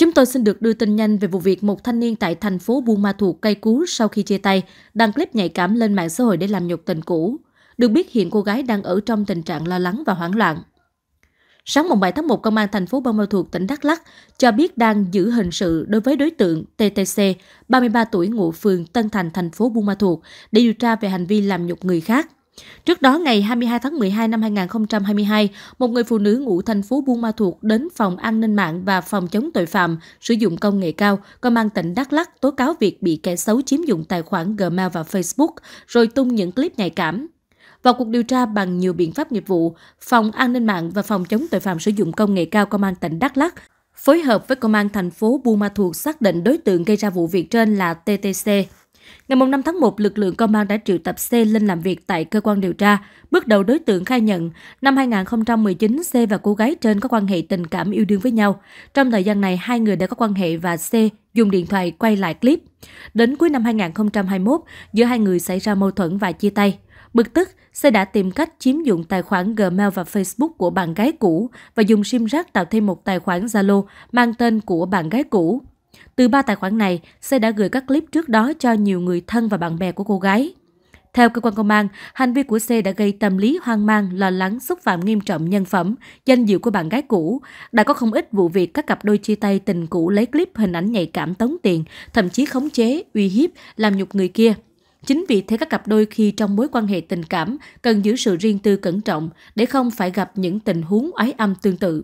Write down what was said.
Chúng tôi xin được đưa tin nhanh về vụ việc một thanh niên tại thành phố Buôn Ma Thuột cây cú sau khi chia tay, đăng clip nhạy cảm lên mạng xã hội để làm nhục tình cũ. Được biết hiện cô gái đang ở trong tình trạng lo lắng và hoảng loạn. Sáng mùng 7 tháng 1, Công an thành phố Buôn Ma Thuột, tỉnh Đắk Lắk cho biết đang giữ hình sự đối với đối tượng TTC, 33 tuổi ngụ phường Tân Thành, thành phố Buôn Ma Thuột để điều tra về hành vi làm nhục người khác. Trước đó, ngày 22 tháng 12 năm 2022, một người phụ nữ ngụ thành phố Buôn Ma Thuột đến Phòng An ninh mạng và Phòng chống tội phạm sử dụng công nghệ cao, Công an tỉnh Đắk Lắk tố cáo việc bị kẻ xấu chiếm dụng tài khoản Gmail và Facebook, rồi tung những clip nhạy cảm. Vào cuộc điều tra bằng nhiều biện pháp nghiệp vụ, Phòng An ninh mạng và Phòng chống tội phạm sử dụng công nghệ cao Công an tỉnh Đắk Lắk phối hợp với Công an thành phố Buôn Ma Thuột xác định đối tượng gây ra vụ việc trên là TTC, Ngày 5 tháng 1, lực lượng công an đã triệu tập C lên làm việc tại cơ quan điều tra. Bước đầu đối tượng khai nhận, năm 2019, C và cô gái trên có quan hệ tình cảm yêu đương với nhau. Trong thời gian này, hai người đã có quan hệ và C dùng điện thoại quay lại clip. Đến cuối năm 2021, giữa hai người xảy ra mâu thuẫn và chia tay. Bực tức, C đã tìm cách chiếm dụng tài khoản Gmail và Facebook của bạn gái cũ và dùng sim rác tạo thêm một tài khoản Zalo mang tên của bạn gái cũ. Từ ba tài khoản này, C đã gửi các clip trước đó cho nhiều người thân và bạn bè của cô gái. Theo cơ quan công an, hành vi của C đã gây tâm lý hoang mang, lo lắng, xúc phạm nghiêm trọng nhân phẩm, danh dự của bạn gái cũ. Đã có không ít vụ việc các cặp đôi chia tay tình cũ lấy clip hình ảnh nhạy cảm tống tiền, thậm chí khống chế, uy hiếp, làm nhục người kia. Chính vì thế các cặp đôi khi trong mối quan hệ tình cảm cần giữ sự riêng tư cẩn trọng để không phải gặp những tình huống ái âm tương tự.